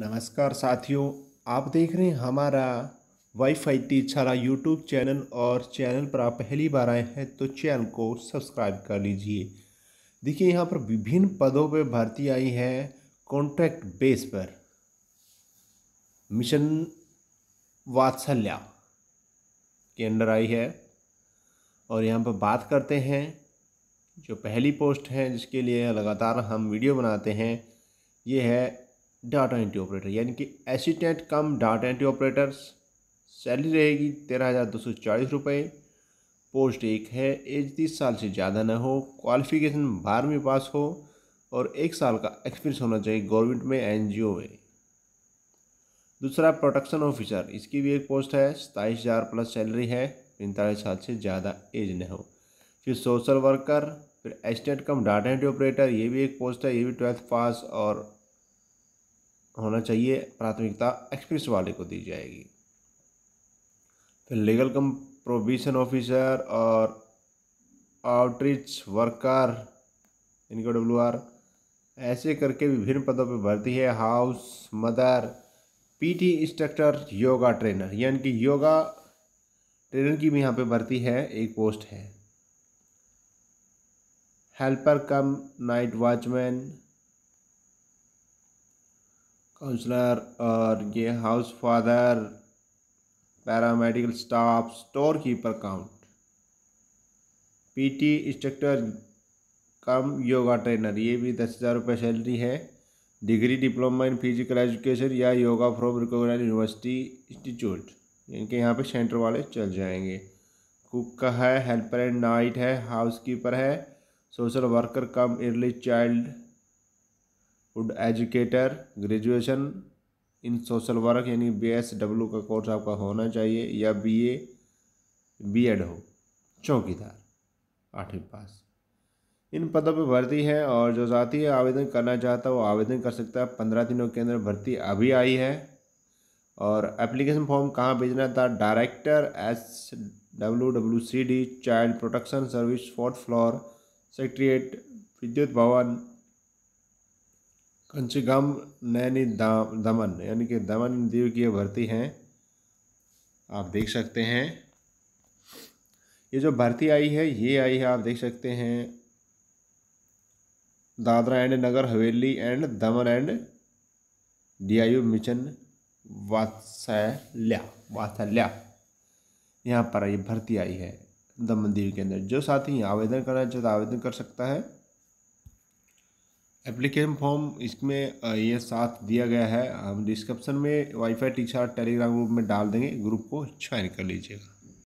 नमस्कार साथियों आप देख रहे हैं हमारा वाईफाई तीर्थशाला यूट्यूब चैनल और चैनल पर आप पहली बार आए हैं तो चैनल को सब्सक्राइब कर लीजिए देखिए यहाँ पर विभिन्न पदों पर भर्ती आई है कॉन्ट्रैक्ट बेस पर मिशन वात्सल्य के अंडर आई है और यहाँ पर बात करते हैं जो पहली पोस्ट है जिसके लिए लगातार हम वीडियो बनाते हैं ये है डाटा एंट्री ऑपरेटर यानी कि assistant cum data entry operators salary रहेगी तेरह हज़ार दो सौ चालीस रुपये पोस्ट एक है एज तीस साल से ज़्यादा ना हो क्वालिफिकेशन बारहवीं पास हो और एक साल का एक्सपीरियंस होना चाहिए गवर्नमेंट में ओ में दूसरा प्रोटेक्शन ऑफिसर इसकी भी एक पोस्ट है सताईस हज़ार प्लस सैलरी है पैंतालीस साल से ज़्यादा एज न हो फिर सोशल वर्कर फिर estate cum data entry operator ये भी एक पोस्ट है ये भी ट्वेल्थ पास और होना चाहिए प्राथमिकता एक्सप्रेस वाले को दी जाएगी फिर लीगल कम प्रोबिशन ऑफिसर और आउटरीच वर्कर इनको डब्ल्यू आर ऐसे करके विभिन्न पदों पर भर्ती है house mother PT instructor yoga trainer यानी कि योगा ट्रेनर की भी यहाँ पे भर्ती है एक पोस्ट है helper cum night watchman counsellor और ये house father paramedical staff store keeper count PT instructor cum yoga trainer ये भी दस हज़ार रुपये सैलरी है degree diploma in physical education या yoga from recognize university institute इनके यहाँ पे सेंटर वाले चल जाएंगे कुक का है हेल्पर एंड नाइट है हाउस कीपर है social worker cum early childhood educator graduation in social work यानी बी एस डब्ल्यू का कोर्स आपका होना चाहिए या बी ए बी एड हो चौकीदार आठवीं पास इन पदों पर भर्ती है और जो जाती है आवेदन करना चाहता है वो आवेदन कर सकता है पंद्रह दिनों के अंदर भर्ती अभी आई है और एप्लीकेशन फॉर्म कहाँ भेजना था director S W W C D child protection service fourth floor secretariat Vidyut Bhavan कंचगम Naini दमन यानी कि दमन दीव की भर्ती हैं आप देख सकते हैं ये जो भर्ती आई है ये आई है आप देख सकते हैं Dadra and Nagar Haveli and Daman and Diu mission Vatsalya Vatsalya यहाँ पर ये भर्ती आई है दमन दीव के अंदर जो साथी आवेदन करना चाहता आवेदन कर सकता है एप्लीकेशन फॉर्म इसमें ये साथ दिया गया है हम डिस्क्रिप्शन में वाईफाई टीचर टेलीग्राम ग्रुप में डाल देंगे ग्रुप को ज्वाइन कर लीजिएगा